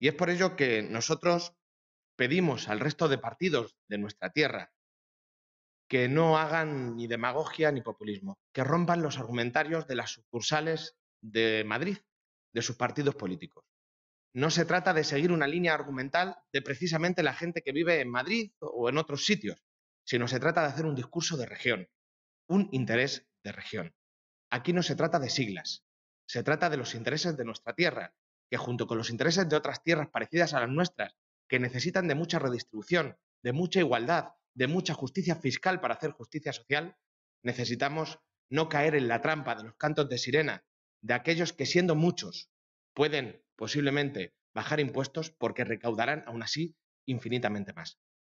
Y es por ello que nosotros pedimos al resto de partidos de nuestra tierra que no hagan ni demagogia ni populismo, que rompan los argumentarios de las sucursales de Madrid, de sus partidos políticos. No se trata de seguir una línea argumental de precisamente la gente que vive en Madrid o en otros sitios, sino se trata de hacer un discurso de región, un interés de región. Aquí no se trata de siglas, se trata de los intereses de nuestra tierra que junto con los intereses de otras tierras parecidas a las nuestras, que necesitan de mucha redistribución, de mucha igualdad, de mucha justicia fiscal para hacer justicia social, necesitamos no caer en la trampa de los cantos de sirena, de aquellos que siendo muchos pueden posiblemente bajar impuestos porque recaudarán aún así infinitamente más.